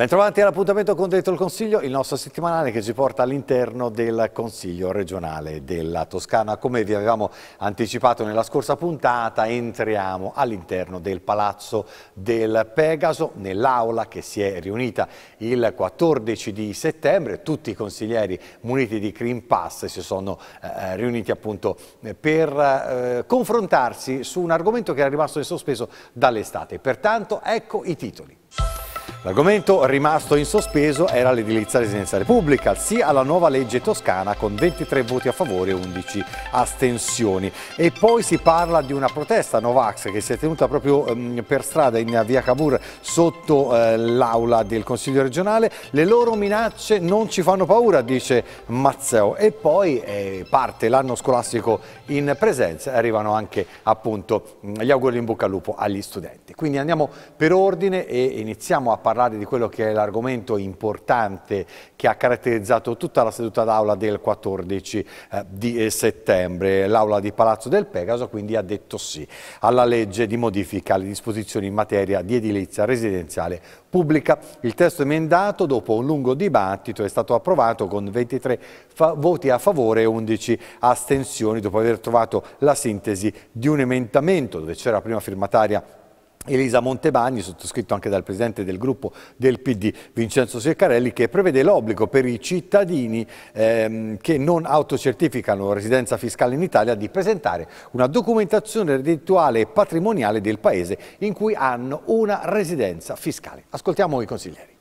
Bentrovati all'appuntamento con Detto il Consiglio, il nostro settimanale che ci porta all'interno del Consiglio regionale della Toscana. Come vi avevamo anticipato nella scorsa puntata, entriamo all'interno del Palazzo del Pegaso, nell'aula che si è riunita il 14 di settembre. Tutti i consiglieri muniti di Green Pass si sono eh, riuniti appunto eh, per eh, confrontarsi su un argomento che era rimasto in sospeso dall'estate. Pertanto ecco i titoli. L'argomento rimasto in sospeso era l'edilizia residenziale pubblica, sì alla nuova legge toscana con 23 voti a favore e 11 astensioni. E poi si parla di una protesta Novax che si è tenuta proprio ehm, per strada in via Cavour sotto eh, l'aula del Consiglio regionale. Le loro minacce non ci fanno paura, dice Mazzeo. E poi eh, parte l'anno scolastico in presenza e arrivano anche appunto gli auguri in bocca al lupo agli studenti. Quindi andiamo per ordine e iniziamo a parlare parlare di quello che è l'argomento importante che ha caratterizzato tutta la seduta d'aula del 14 eh, di eh, settembre. L'aula di Palazzo del Pegaso quindi ha detto sì alla legge di modifica alle disposizioni in materia di edilizia residenziale pubblica. Il testo emendato dopo un lungo dibattito è stato approvato con 23 voti a favore e 11 astensioni dopo aver trovato la sintesi di un emendamento dove c'era la prima firmataria Elisa Montebagni, sottoscritto anche dal presidente del gruppo del PD Vincenzo Seccarelli, che prevede l'obbligo per i cittadini ehm, che non autocertificano residenza fiscale in Italia di presentare una documentazione reddituale e patrimoniale del paese in cui hanno una residenza fiscale. Ascoltiamo i consiglieri.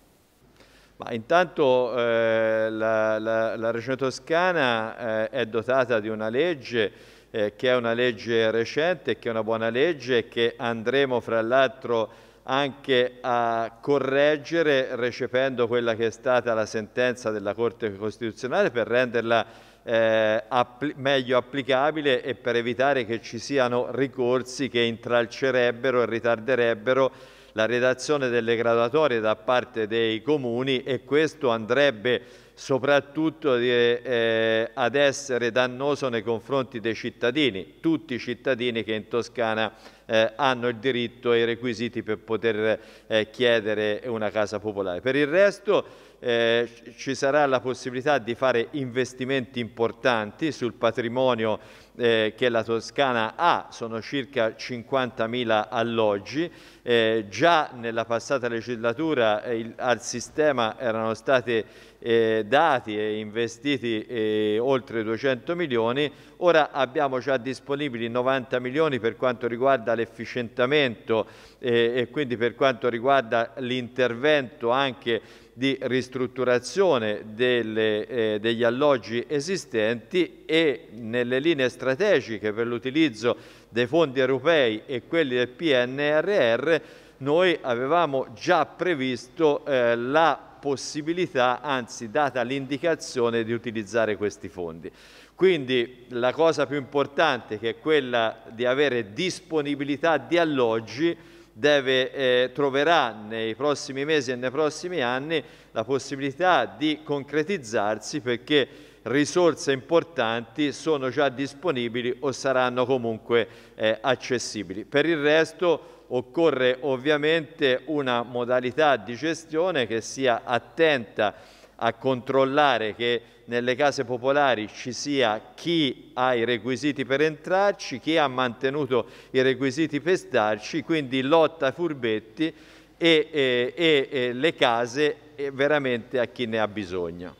Ma intanto eh, la, la, la, Regione Toscana eh, è dotata di una legge eh, che è una legge recente, che è una buona legge che andremo fra l'altro anche a correggere recependo quella che è stata la sentenza della Corte Costituzionale per renderla eh, appli meglio applicabile e per evitare che ci siano ricorsi che intralcerebbero e ritarderebbero la redazione delle graduatorie da parte dei comuni e questo andrebbe soprattutto eh, eh, ad essere dannoso nei confronti dei cittadini, tutti i cittadini che in Toscana eh, hanno il diritto e i requisiti per poter eh, chiedere una casa popolare. Per il resto eh, ci sarà la possibilità di fare investimenti importanti sul patrimonio eh, che la Toscana ha, sono circa 50.000 alloggi, eh, già nella passata legislatura eh, il, al sistema erano stati eh, dati e investiti eh, oltre 200 milioni, ora abbiamo già disponibili 90 milioni per quanto riguarda l'efficientamento eh, e quindi per quanto riguarda l'intervento anche di ristrutturazione delle, eh, degli alloggi esistenti e nelle linee strategiche strategiche per l'utilizzo dei fondi europei e quelli del PNRR, noi avevamo già previsto eh, la possibilità, anzi data l'indicazione di utilizzare questi fondi. Quindi la cosa più importante che è quella di avere disponibilità di alloggi deve, eh, troverà nei prossimi mesi e nei prossimi anni la possibilità di concretizzarsi perché risorse importanti sono già disponibili o saranno comunque eh, accessibili. Per il resto occorre ovviamente una modalità di gestione che sia attenta a controllare che nelle case popolari ci sia chi ha i requisiti per entrarci, chi ha mantenuto i requisiti per starci, quindi lotta ai furbetti e, e, e, le case veramente a chi ne ha bisogno.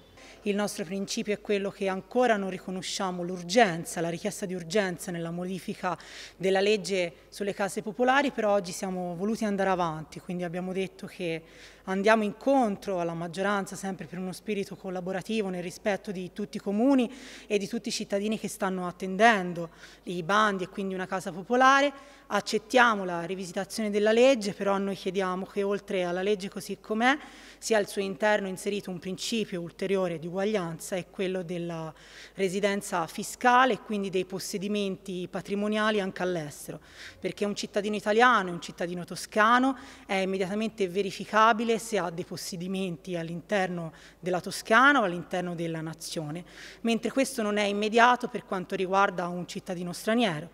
Il nostro principio è quello che ancora non riconosciamo l'urgenza, la richiesta di urgenza nella modifica della legge sulle case popolari, però oggi siamo voluti andare avanti, quindi abbiamo detto che andiamo incontro alla maggioranza sempre per uno spirito collaborativo nel rispetto di tutti i comuni e di tutti i cittadini che stanno attendendo i bandi e quindi una casa popolare accettiamo la rivisitazione della legge, però noi chiediamo che oltre alla legge così com'è sia al suo interno inserito un principio ulteriore di uguaglianza, è quello della residenza fiscale e quindi dei possedimenti patrimoniali anche all'estero, perché un cittadino italiano e un cittadino toscano è immediatamente verificabile se ha dei possedimenti all'interno della Toscana o all'interno della nazione, mentre questo non è immediato per quanto riguarda un cittadino straniero.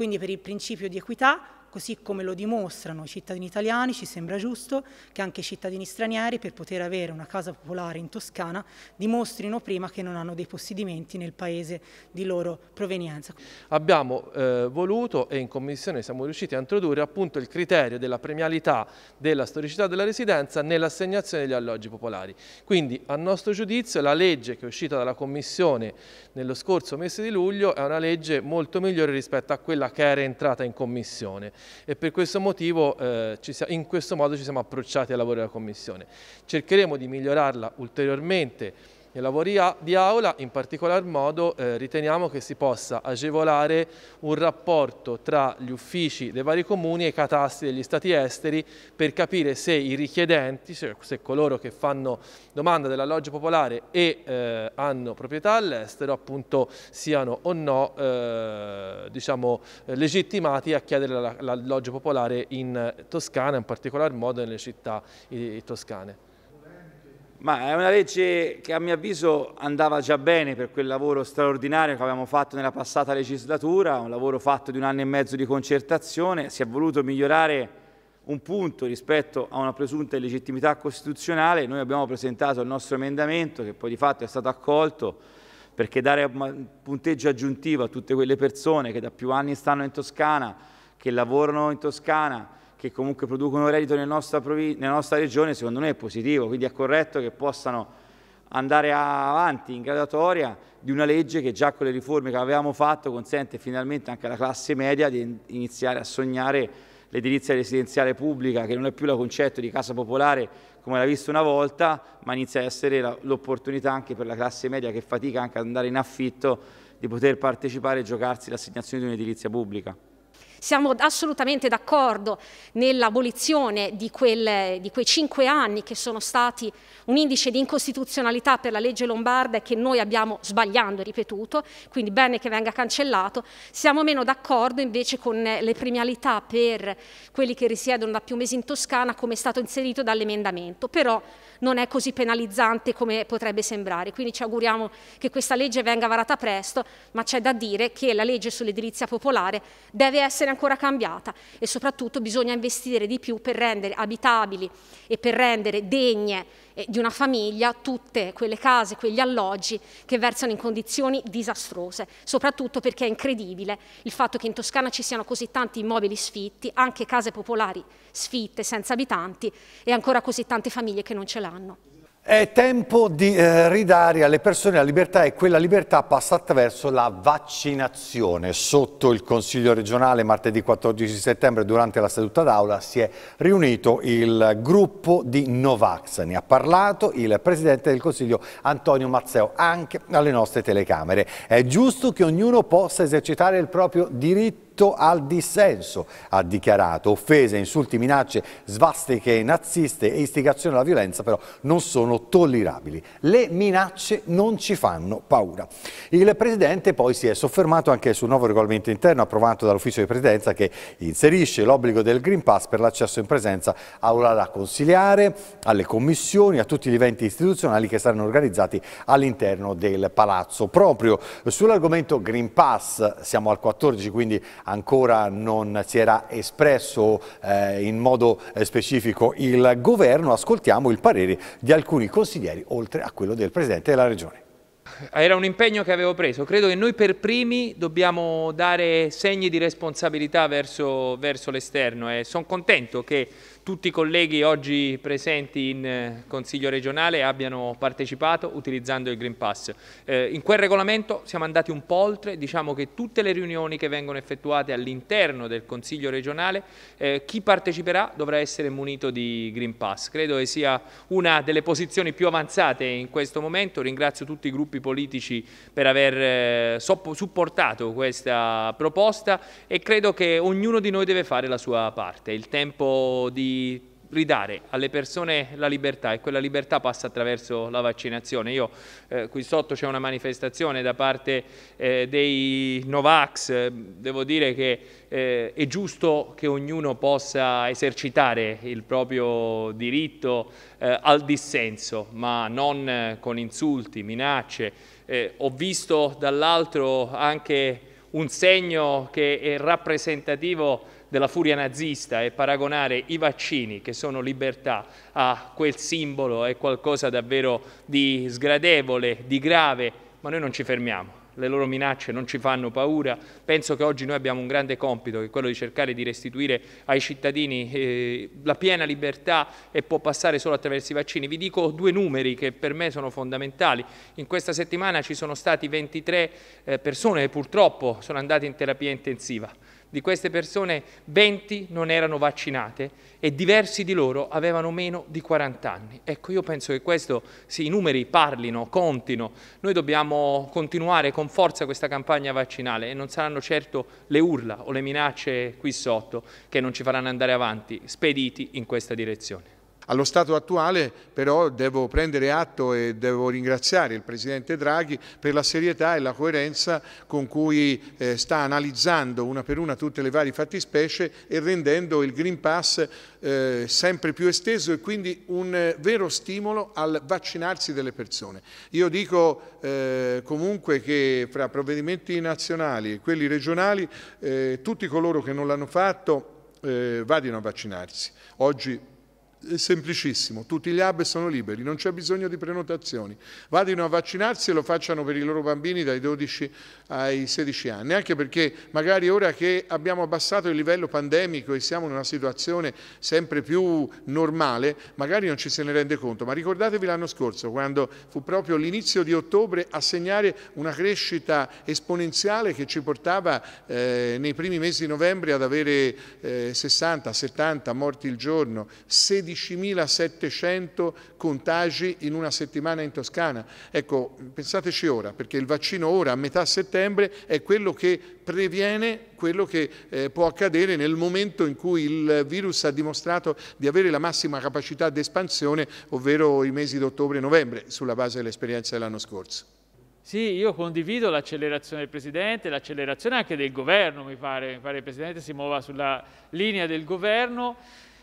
Quindi per il principio di equità così come lo dimostrano i cittadini italiani, ci sembra giusto che anche i cittadini stranieri per poter avere una casa popolare in Toscana dimostrino prima che non hanno dei possedimenti nel paese di loro provenienza. Abbiamo eh, voluto e in Commissione siamo riusciti a introdurre appunto il criterio della premialità della storicità della residenza nell'assegnazione degli alloggi popolari. Quindi a nostro giudizio la legge che è uscita dalla Commissione nello scorso mese di luglio è una legge molto migliore rispetto a quella che era entrata in Commissione e per questo motivo eh, siamo, in questo modo ci siamo approcciati al lavoro della Commissione. Cercheremo di migliorarla ulteriormente nei lavori di aula in particolar modo eh, riteniamo che si possa agevolare un rapporto tra gli uffici dei vari comuni e i catasti degli stati esteri per capire se i richiedenti, cioè se coloro che fanno domanda dell'alloggio popolare e eh, hanno proprietà all'estero appunto siano o no eh, diciamo, eh, legittimati a chiedere l'alloggio popolare in Toscana, in particolar modo nelle città toscane. Ma è una legge che a mio avviso andava già bene per quel lavoro straordinario che abbiamo fatto nella passata legislatura, un lavoro fatto di un anno e mezzo di concertazione, si è voluto migliorare un punto rispetto a una presunta illegittimità costituzionale, noi abbiamo presentato il nostro emendamento che poi di fatto è stato accolto perché dare un punteggio aggiuntivo a tutte quelle persone che da più anni stanno in Toscana, che lavorano in Toscana, che comunque producono reddito nella nostra, nella nostra regione, secondo me è positivo, quindi è corretto che possano andare avanti in gradatoria di una legge che già con le riforme che avevamo fatto consente finalmente anche alla classe media di iniziare a sognare l'edilizia residenziale pubblica che non è più il concetto di casa popolare come l'ha visto una volta ma inizia a essere l'opportunità anche per la classe media che fatica anche ad andare in affitto di poter partecipare e giocarsi l'assegnazione di un'edilizia pubblica. Siamo assolutamente d'accordo nell'abolizione di, quel, di, quei cinque anni che sono stati un indice di incostituzionalità per la legge lombarda e che noi abbiamo sbagliando, ripetuto, quindi bene che venga cancellato. Siamo meno d'accordo invece con le premialità per quelli che risiedono da più mesi in Toscana come è stato inserito dall'emendamento, però non è così penalizzante come potrebbe sembrare, quindi ci auguriamo che questa legge venga varata presto, ma c'è da dire che la legge sull'edilizia popolare deve essere essere ancora cambiata e soprattutto bisogna investire di più per rendere abitabili e per rendere degne eh, di una famiglia tutte quelle case, quegli alloggi che versano in condizioni disastrose, soprattutto perché è incredibile il fatto che in Toscana ci siano così tanti immobili sfitti, anche case popolari sfitte senza abitanti e ancora così tante famiglie che non ce l'hanno. È tempo di eh, ridare alle persone la libertà e quella libertà passa attraverso la vaccinazione. Sotto il Consiglio regionale martedì 14 settembre durante la seduta d'aula si è riunito il gruppo di Novax. Ne ha parlato il Presidente del Consiglio Antonio Mazzeo anche alle nostre telecamere. È giusto che ognuno possa esercitare il proprio diritto diritto al dissenso, ha dichiarato. Offese, insulti, minacce, svastiche naziste e istigazione alla violenza però non sono tollerabili. Le minacce non ci fanno paura. Il Presidente poi si è soffermato anche sul nuovo regolamento interno approvato dall'Ufficio di Presidenza che inserisce l'obbligo del Green Pass per l'accesso in presenza a un'ala consiliare, alle commissioni, a tutti gli eventi istituzionali che saranno organizzati all'interno del Palazzo. Proprio sull'argomento Green Pass, siamo al 14, quindi ancora non si era espresso eh, in modo eh, specifico il governo, ascoltiamo il parere di alcuni consiglieri oltre a quello del Presidente della Regione. Eh, era un impegno che avevo preso, credo che noi per primi dobbiamo dare segni di responsabilità verso, verso l'esterno e eh. sono contento che tutti i colleghi oggi presenti in eh, Consiglio regionale abbiano partecipato utilizzando il Green Pass. Eh, in quel regolamento siamo andati un po' oltre, diciamo che tutte le riunioni che vengono effettuate all'interno del Consiglio regionale, eh, chi parteciperà dovrà essere munito di Green Pass. Credo che sia una delle posizioni più avanzate in questo momento, ringrazio tutti i gruppi politici per aver eh, supportato questa proposta e credo che ognuno di noi deve fare la sua parte. Il tempo di di ridare alle persone la libertà e quella libertà passa attraverso la vaccinazione. Io, eh, qui sotto c'è una manifestazione da parte eh, dei Novax, eh, devo dire che eh, è giusto che ognuno possa esercitare il proprio diritto eh, al dissenso, ma non eh, con insulti, minacce. ho visto dall'altro anche un segno che è rappresentativo della furia nazista e paragonare i vaccini, che sono libertà, a quel simbolo è qualcosa davvero di sgradevole, di grave, ma noi non ci fermiamo le loro minacce non ci fanno paura. Penso che oggi noi abbiamo un grande compito, che è quello di cercare di restituire ai cittadini eh, la piena libertà e può passare solo attraverso i vaccini. Vi dico due numeri che per me sono fondamentali. In questa settimana ci sono stati 23 eh, persone che purtroppo sono andate in terapia intensiva. Di queste persone 20 non erano vaccinate e diversi di loro avevano meno di 40 anni. Ecco, io penso che questo, se i numeri parlino, contino, noi dobbiamo continuare con forza questa campagna vaccinale e non saranno certo le urla o le minacce qui sotto che non ci faranno andare avanti, spediti in questa direzione. Allo stato attuale però devo prendere atto e devo ringraziare il Presidente Draghi per la serietà e la coerenza con cui eh, sta analizzando una per una tutte le varie fattispecie e rendendo il Green Pass eh, sempre più esteso e quindi un eh, vero stimolo al vaccinarsi delle persone. Io dico eh, comunque che fra provvedimenti nazionali e quelli regionali eh, tutti coloro che non l'hanno fatto eh, vadino a vaccinarsi. Oggi è semplicissimo, tutti gli hub sono liberi, non c'è bisogno di prenotazioni. Vadino a vaccinarsi e lo facciano per i loro bambini dai 12 ai 16 anni, anche perché magari ora che abbiamo abbassato il livello pandemico e siamo in una situazione sempre più normale, magari non ci se ne rende conto, ma ricordatevi l'anno scorso quando fu proprio l'inizio di ottobre a segnare una crescita esponenziale che ci portava eh, nei primi mesi di novembre ad avere eh, 60, 70 morti il giorno, 16 16.700 contagi in una settimana in Toscana. Ecco, pensateci ora, perché il vaccino ora, a metà settembre, è quello che previene quello che eh, può accadere nel momento in cui il virus ha dimostrato di avere la massima capacità di espansione, ovvero i mesi di ottobre e novembre, sulla base dell'esperienza dell'anno scorso. Sì, io condivido l'accelerazione del Presidente, l'accelerazione anche del Governo, mi pare. Mi pare che il Presidente si muova sulla linea del Governo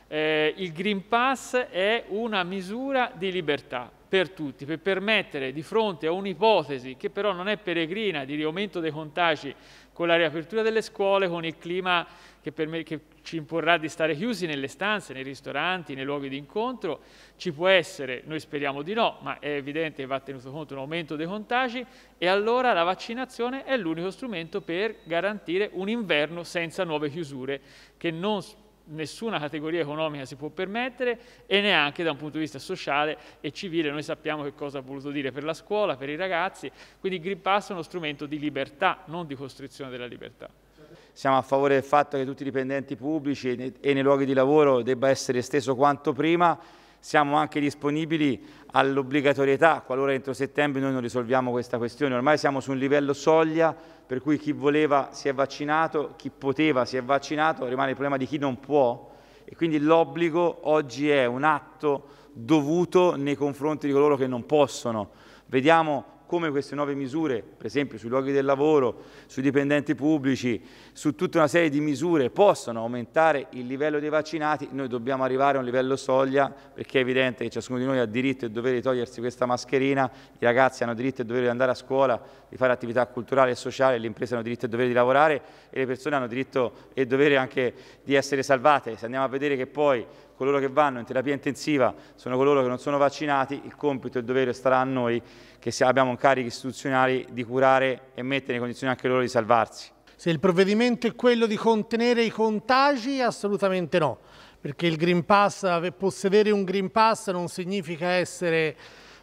eh, il Green Pass è una misura di libertà per tutti, per permettere di fronte a un'ipotesi che però non è peregrina di riaumento dei contagi con la riapertura delle scuole, con il clima che, me, che ci imporrà di stare chiusi nelle stanze, nei ristoranti, nei luoghi di incontro, ci può essere, noi speriamo di no, ma è evidente che va tenuto conto un aumento dei contagi e allora la vaccinazione è l'unico strumento per garantire un inverno senza nuove chiusure che non nessuna categoria economica si può permettere e neanche da un punto di vista sociale e civile. Noi sappiamo che cosa ha voluto dire per la scuola, per i ragazzi, quindi il Green Pass è uno strumento di libertà, non di costrizione della libertà. Siamo a favore del fatto che tutti i dipendenti pubblici e nei luoghi di lavoro debba essere esteso quanto prima, siamo anche disponibili all'obbligatorietà, qualora entro settembre noi non risolviamo questa questione. Ormai siamo su un livello soglia per cui chi voleva si è vaccinato, chi poteva si è vaccinato, rimane il problema di chi non può e quindi l'obbligo oggi è un atto dovuto nei confronti di coloro che non possono. Vediamo come queste nuove misure, per esempio sui luoghi del lavoro, sui dipendenti pubblici, su tutta una serie di misure possono aumentare il livello dei vaccinati, noi dobbiamo arrivare a un livello soglia perché è evidente che ciascuno di noi ha diritto e dovere di togliersi questa mascherina, i ragazzi hanno diritto e dovere di andare a scuola, di fare attività culturale e sociale, le imprese hanno diritto e dovere di lavorare e le persone hanno diritto e dovere anche di essere salvate. Se andiamo a vedere che poi coloro che vanno in terapia intensiva sono coloro che non sono vaccinati, il compito e il dovere starà a noi che abbiamo carichi istituzionali di curare e mettere in condizione anche loro di salvarsi. Se il provvedimento è quello di contenere i contagi, assolutamente no, perché il Green Pass, possedere un Green Pass non significa essere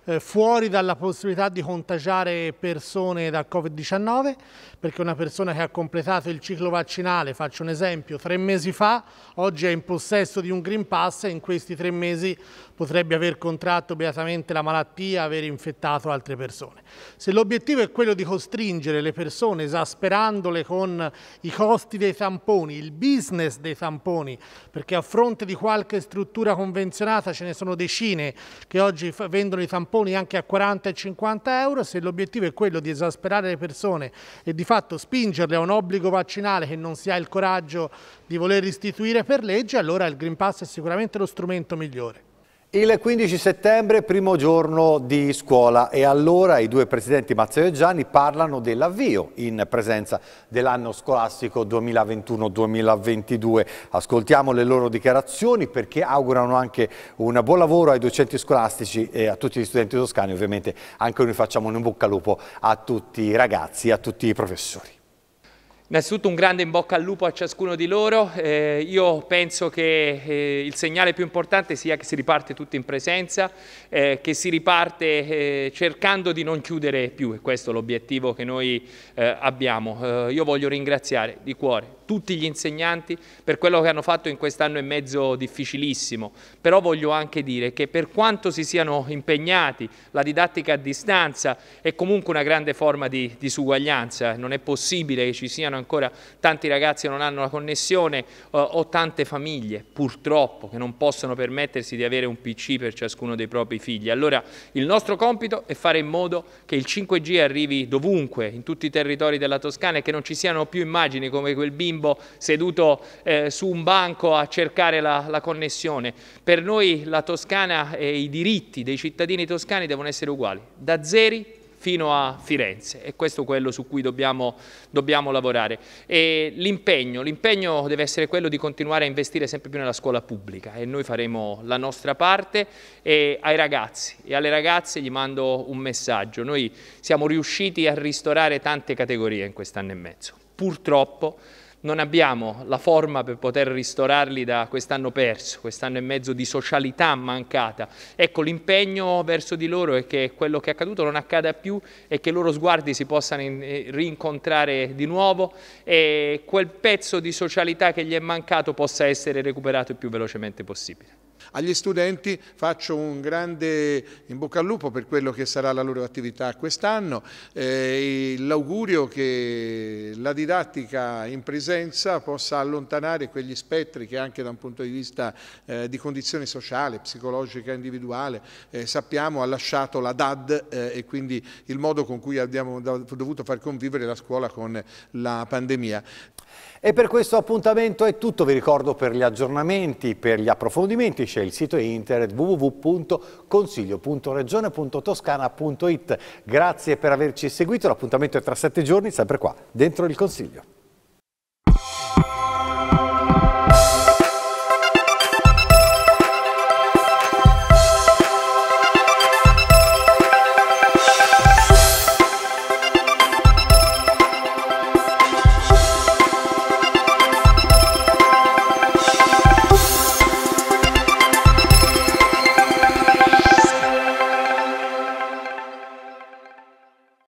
eh, fuori dalla possibilità di contagiare persone dal Covid-19, perché una persona che ha completato il ciclo vaccinale, faccio un esempio, tre mesi fa, oggi è in possesso di un Green Pass e in questi tre mesi potrebbe aver contratto beatamente la malattia aver infettato altre persone. Se l'obiettivo è quello di costringere le persone, esasperandole con i costi dei tamponi, il business dei tamponi, perché a fronte di qualche struttura convenzionata ce ne sono decine che oggi vendono i tamponi anche a 40 e 50 euro, se l'obiettivo è quello di esasperare le persone e di fatto spingerle a un obbligo vaccinale che non si ha il coraggio di voler istituire per legge, allora il Green Pass è sicuramente lo strumento migliore. Il 15 settembre, primo giorno di scuola e allora i due presidenti Mazzeo e Gianni parlano dell'avvio in presenza dell'anno scolastico 2021-2022. Ascoltiamo le loro dichiarazioni perché augurano anche un buon lavoro ai docenti scolastici e a tutti gli studenti toscani. Ovviamente anche noi facciamo un in bocca al lupo a tutti i ragazzi e a tutti i professori. Innanzitutto un grande in bocca al lupo a ciascuno di loro, eh, io penso che eh, il segnale più importante sia che si riparte tutti in presenza, eh, che si riparte eh, cercando di non chiudere più e questo è l'obiettivo che noi eh, abbiamo. Eh, io voglio ringraziare di cuore tutti gli insegnanti per quello che hanno fatto in quest'anno e mezzo difficilissimo, però voglio anche dire che per quanto si siano impegnati la didattica a distanza è comunque una grande forma di disuguaglianza, non è possibile che ci siano ancora tanti ragazzi che non hanno la connessione eh, o tante famiglie purtroppo che non possono permettersi di avere un PC per ciascuno dei propri figli. Allora il nostro compito è fare in modo che il 5G arrivi dovunque, in tutti i territori della Toscana e che non ci siano più immagini come quel bimbo bimbo seduto eh, su un banco a cercare la, la, connessione. Per noi la Toscana e i diritti dei cittadini toscani devono essere uguali, da zeri fino a Firenze e questo è quello su cui dobbiamo, dobbiamo lavorare. l'impegno, deve essere quello di continuare a investire sempre più nella scuola pubblica e noi faremo la nostra parte e ai ragazzi e alle ragazze gli mando un messaggio. Noi siamo riusciti a ristorare tante categorie in quest'anno e mezzo. Purtroppo non abbiamo la forma per poter ristorarli da quest'anno perso, quest'anno e mezzo di socialità mancata. Ecco, l'impegno verso di loro è che quello che è accaduto non accada più e che i loro sguardi si possano eh, rincontrare di nuovo e quel pezzo di socialità che gli è mancato possa essere recuperato il più velocemente possibile. Agli studenti faccio un grande in bocca al lupo per quello che sarà la loro attività quest'anno, eh, l'augurio che la didattica in presenza possa allontanare quegli spettri che anche da un punto di vista eh, di condizione sociale, psicologica, individuale, eh, sappiamo ha lasciato la DAD eh, e quindi il modo con cui abbiamo dovuto far convivere la scuola con la pandemia. E per questo appuntamento è tutto, vi ricordo per gli aggiornamenti, per gli approfondimenti c'è il sito internet www.consiglio.regione.toscana.it. Grazie per averci seguito, l'appuntamento è tra sette giorni, sempre qua, dentro il Consiglio.